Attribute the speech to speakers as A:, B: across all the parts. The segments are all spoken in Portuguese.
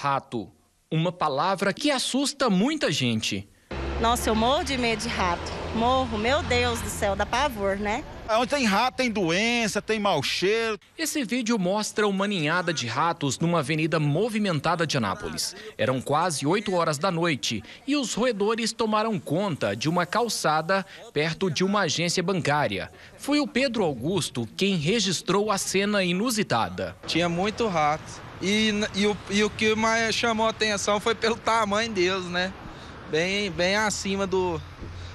A: rato. Uma palavra que assusta muita gente. Nossa, eu morro de medo de rato. Morro, meu Deus do céu, dá pavor, né? Ah, onde tem rato, tem doença, tem mau cheiro. Esse vídeo mostra uma ninhada de ratos numa avenida movimentada de Anápolis. Eram quase 8 horas da noite e os roedores tomaram conta de uma calçada perto de uma agência bancária. Foi o Pedro Augusto quem registrou a cena inusitada. Tinha muito rato. E, e, o, e o que mais chamou atenção foi pelo tamanho deles, né? Bem, bem acima do,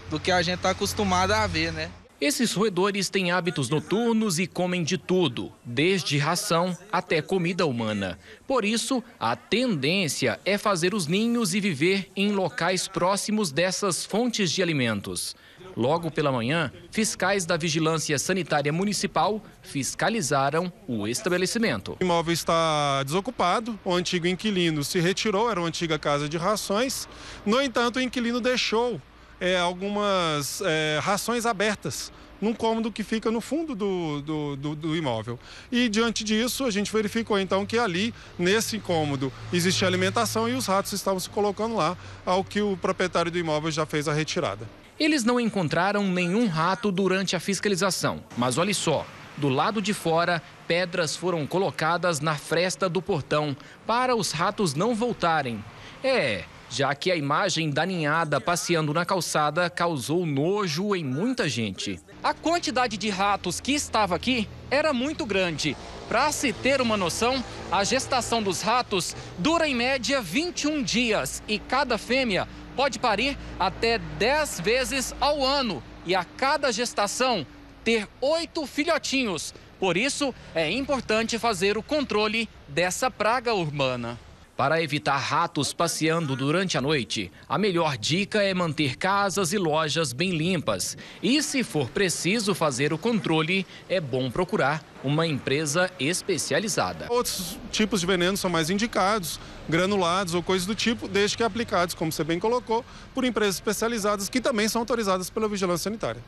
A: do que a gente está acostumado a ver, né? Esses roedores têm hábitos noturnos e comem de tudo, desde ração até comida humana. Por isso, a tendência é fazer os ninhos e viver em locais próximos dessas fontes de alimentos. Logo pela manhã, fiscais da Vigilância Sanitária Municipal fiscalizaram o estabelecimento.
B: O imóvel está desocupado, o antigo inquilino se retirou, era uma antiga casa de rações. No entanto, o inquilino deixou é, algumas é, rações abertas num cômodo que fica no fundo do, do, do, do, imóvel. E diante disso, a gente verificou então que ali, nesse cômodo, existe alimentação e os ratos estavam se colocando lá, ao que o proprietário do imóvel já fez a retirada.
A: Eles não encontraram nenhum rato durante a fiscalização, mas olhe só. Do lado de fora, pedras foram colocadas na fresta do portão para os ratos não voltarem. É, já que a imagem da ninhada passeando na calçada causou nojo em muita gente. A quantidade de ratos que estava aqui era muito grande. Para se ter uma noção, a gestação dos ratos dura em média 21 dias e cada fêmea pode parir até 10 vezes ao ano e a cada gestação ter oito filhotinhos. Por isso, é importante fazer o controle dessa praga urbana. Para evitar ratos passeando durante a noite, a melhor dica é manter casas e lojas bem limpas. E se for preciso fazer o controle, é bom
B: procurar uma empresa especializada. Outros tipos de venenos são mais indicados, granulados ou coisas do tipo, desde que aplicados, como você bem colocou, por empresas especializadas que também são autorizadas pela Vigilância Sanitária.